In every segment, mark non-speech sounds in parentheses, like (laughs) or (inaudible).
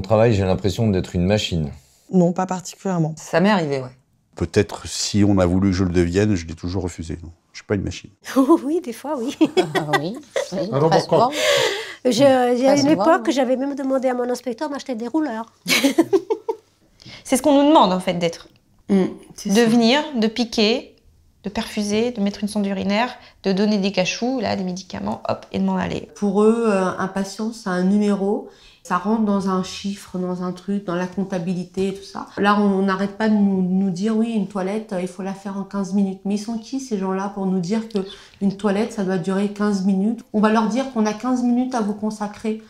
mon travail, j'ai l'impression d'être une machine. Non, pas particulièrement. Ça m'est arrivé, ouais. Peut-être si on a voulu que je le devienne, je l'ai toujours refusé. Je Je suis pas une machine. (laughs) oui, des fois, oui. (laughs) oui, à ah une époque, j'avais même demandé à mon inspecteur d'acheter des rouleurs. (laughs) c'est ce qu'on nous demande en fait d'être. Mm, de venir, de piquer, de perfuser, de mettre une sonde urinaire, de donner des cachous, là, des médicaments, hop, et de m'en aller. Pour eux, un euh, patient, c'est un numéro ça rentre dans un chiffre, dans un truc, dans la comptabilité et tout ça. Là, on n'arrête pas de nous, dire, oui, une toilette, euh, il faut la faire en 15 minutes. Mais ils sont qui ces gens-là pour nous dire que une toilette, ça doit durer 15 minutes On va leur dire qu'on a 15 minutes à vous consacrer.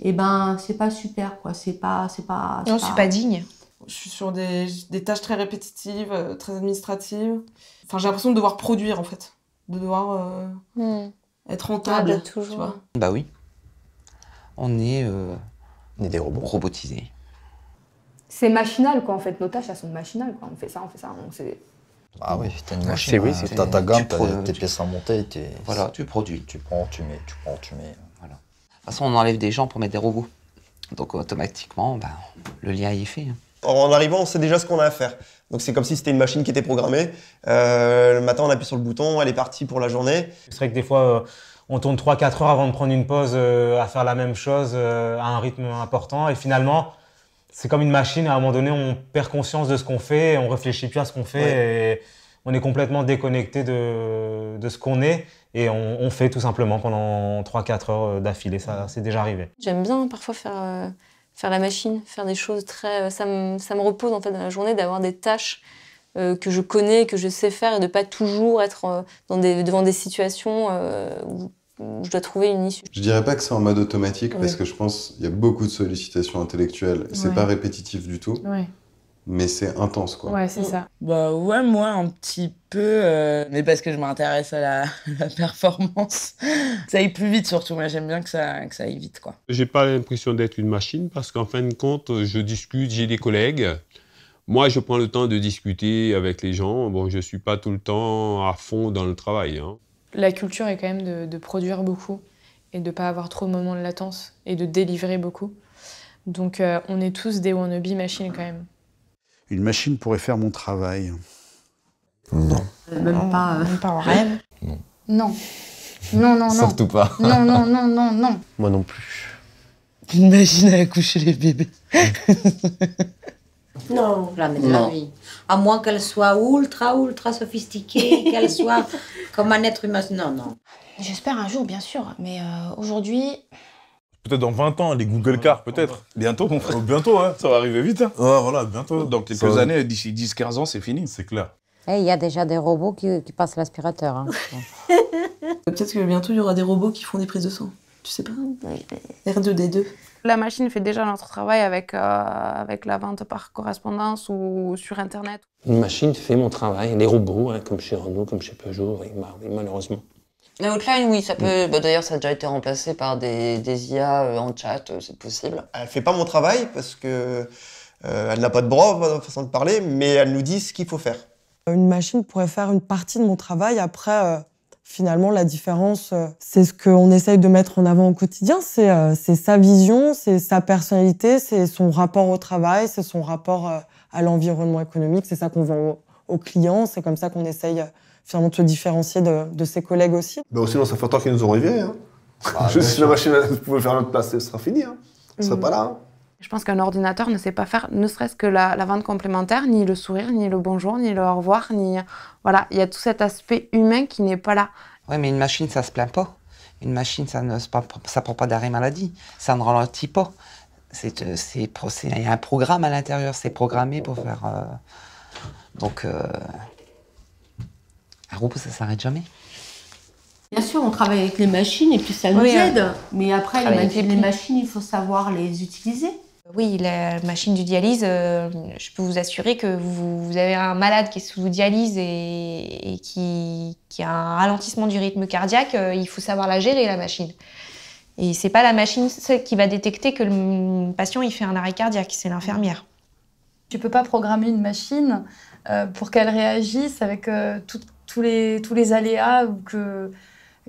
Eh ben, c'est pas super, quoi. C'est pas, c'est pas. Non, c'est pas... digne je suis sur des, tâches très répétitives, euh, très administratives. Enfin, j'ai l'impression de devoir produire en fait, de devoir euh, hmm. être rentable. toujours. Ah, bah, tu vois. Bah oui. Euh, on est, des robots. robotisés. C'est machinal, quoi, en fait. Nos tâches, elles sont machinales, On fait ça, on fait ça, Ah oui, t'as une ah, machine. Oui, c'est ta, gamme, tes pièces à monter. Voilà, tu produis. Tu prends, tu mets, tu prends, tu mets. De toute façon, on enlève des gens pour mettre des robots. Donc automatiquement, ben, le lien est fait. Hein. En arrivant, on sait déjà ce qu'on a à faire. Donc c'est comme si c'était une machine qui était programmée. Euh, le matin, on appuie sur le bouton, elle est partie pour la journée. C'est vrai que des fois, euh, on tourne 3-4 heures avant de prendre une pause euh, à faire la même chose euh, à un rythme important. Et finalement, c'est comme une machine, à un moment donné, on perd conscience de ce qu'on fait, et on réfléchit plus à ce qu'on fait on est complètement déconnecté de, ce qu'on est. Et on, fait tout simplement pendant 3-4 heures euh, d'affilée, ça c'est déjà arrivé. J'aime bien parfois faire, faire la machine, faire des choses très... ça, me, repose en fait dans la journée d'avoir des tâches que je connais, que je sais faire, et de pas toujours être dans des, devant des situations où je dois trouver une issue. Je dirais pas que c'est en mode automatique parce que je pense qu'il y a beaucoup de sollicitations intellectuelles. C'est n'est pas répétitif du tout. Mais c'est intense, quoi. Ouais, c'est ça. Mm. Bah moi, un petit peu, euh, mais parce que je m'intéresse à la, (laughs) performance. (laughs) ça est plus vite, surtout. Moi, j'aime bien que ça, que ça aille vite, quoi. J'ai pas l'impression d'être une machine parce qu'en fin de compte, je discute, j'ai des collègues. Moi, je prends le temps de discuter avec les gens. Bon, je suis pas tout le temps à fond dans le travail. Hein la culture est quand même de, produire beaucoup et de ne pas avoir trop de moments de latence et de délivrer beaucoup. Donc euh, on est tous des wannabe machines quand même. Une machine pourrait faire mon travail Non. Même euh, pas, en rêve Non. Non. Non, non, non. Surtout pas. non, non, non, non, non. Moi non plus. Une machine à accoucher les bébés. non, la vie à moins qu'elle soit ultra, ultra sophistiquée, (laughs) qu'elle soit comme un être humain. Non, non. J'espère un jour, bien sûr, mais euh, aujourd'hui. Peut-être dans 20 ans, les Google Cars, peut-être. Bientôt, mon frère. Oh, bientôt, hein. ça va arriver vite. Hein. voilà, bientôt. Dans quelques années, d'ici 10-15 ans, c'est fini. C'est clair. Eh, il y a déjà des robots qui, passent l'aspirateur. Hein. (laughs) Peut-être que bientôt, il y aura des robots qui font des prises de sang je sais pas, R2D2. La machine fait déjà notre travail avec, euh, avec la vente par correspondance ou sur Internet. Une machine fait mon travail, les robots, hein, comme chez Renault, comme chez Peugeot, malheureusement. La hotline, oui, ça mm. peut. Bah, d'ailleurs, ça a déjà été remplacé par des, IA euh, en chat, euh, c'est possible. Elle fait pas mon travail parce que elle n'a pas de bras, façon de parler, mais elle nous dit ce qu'il faut faire. Une machine pourrait faire une partie de mon travail. Après, finalement, la différence, euh, c'est ce qu'on essaye de mettre en avant au quotidien. Euh, c'est sa vision, c'est sa personnalité, c'est son rapport au travail, c'est son rapport euh, à l'environnement économique. C'est ça qu'on vend aux, clients. C'est comme ça qu'on essaye finalement de se différencier de, ses collègues aussi. Bah sinon, ça fait temps qu'ils nous ont réveillés. Hein. Bah, si (laughs) la machine pouvait faire notre place, ce sera fini. Hein. serait mmh. pas là. Hein. Je pense qu'un ordinateur ne sait pas faire ne serait-ce que la, vente complémentaire, ni le sourire, ni le bonjour, ni le au revoir, ni... Voilà, il y a tout cet aspect humain qui n'est pas là. Oui, mais une machine, ça se plaint pas. Une machine, ça ne ça prend pas d'arrêt maladie. Ça ne ralentit pas. Euh, il y a un programme à l'intérieur. C'est programmé pour faire... Euh, donc... Euh, un robot, ça s'arrête jamais. Bien sûr, on travaille avec les machines et puis ça nous hein. aide. Mais après, les, les, machines, il faut savoir les utiliser. Euh, oui, la machine du dialyse, euh, je peux vous assurer que vous, avez un malade qui est sous dialyse et, qui, a un ralentissement du rythme cardiaque, euh, il faut savoir la gérer, la machine. Et c'est pas la machine qui va détecter que le patient il fait un arrêt cardiaque, c'est l'infirmière. Tu peux pas programmer une machine pour qu'elle réagisse avec tous, les, tous les aléas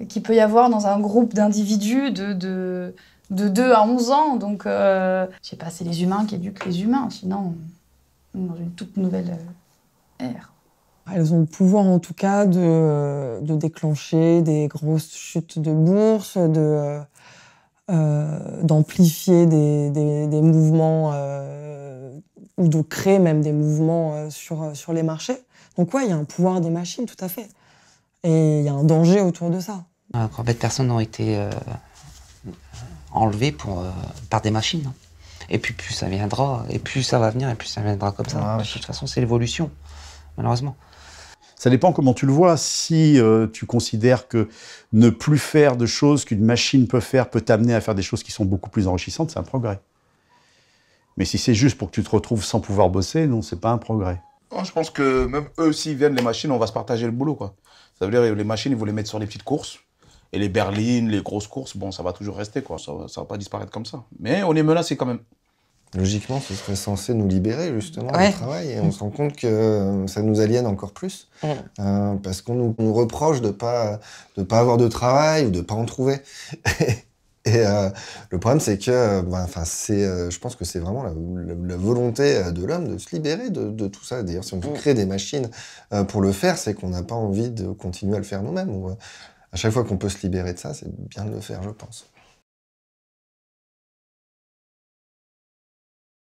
qu'il peut y avoir dans un groupe d'individus de de 2 à 11 ans. Donc, euh, je sais pas, c'est les humains qui éduquent les humains. Sinon, on est dans une toute nouvelle euh, ère. Elles ont le pouvoir, en tout cas, de, déclencher des grosses chutes de bourse, de, euh, d'amplifier des, mouvements ou de créer même des mouvements sur, sur les marchés. Donc, ouais, il y a un pouvoir des machines, tout à fait. Et il y a un danger autour de ça. Ah, en fait, personne n'aurait été enlevé euh, par des machines. Hein. Et puis plus ça viendra, et plus ça va venir, et plus ça viendra comme ça. Ah de toute façon, c'est l'évolution, malheureusement. Ça dépend comment tu le vois. Si euh, tu considères que ne plus faire de choses qu'une machine peut faire peut t'amener à faire des choses qui sont beaucoup plus enrichissantes, c'est un progrès. Mais si c'est juste pour que tu te retrouves sans pouvoir bosser, non, c'est pas un progrès. Oh, je pense que même eux, s'ils viennent les machines, on va se partager le boulot. Quoi. Ça veut dire les machines, ils vont les mettre sur les petites courses. Et les berlines, les grosses courses, bon, ça va toujours rester, quoi. Ça, ça va pas disparaître comme ça. Mais on est menacé quand même. Logiquement, ce serait censé nous libérer justement du travail et on se rend compte que euh, ça nous aliène encore plus mm. euh, parce qu'on nous, reproche de pas de pas avoir de travail ou de ne pas en trouver. (laughs) et euh, le problème, c'est que, bah, enfin, je pense que c'est vraiment la, volonté de l'homme de se libérer de, de tout ça. D'ailleurs, si on mm. crée des machines pour le faire, c'est qu'on n'a pas envie de continuer à le faire nous-mêmes à chaque fois qu'on peut se libérer de ça, c'est bien de le faire, je pense.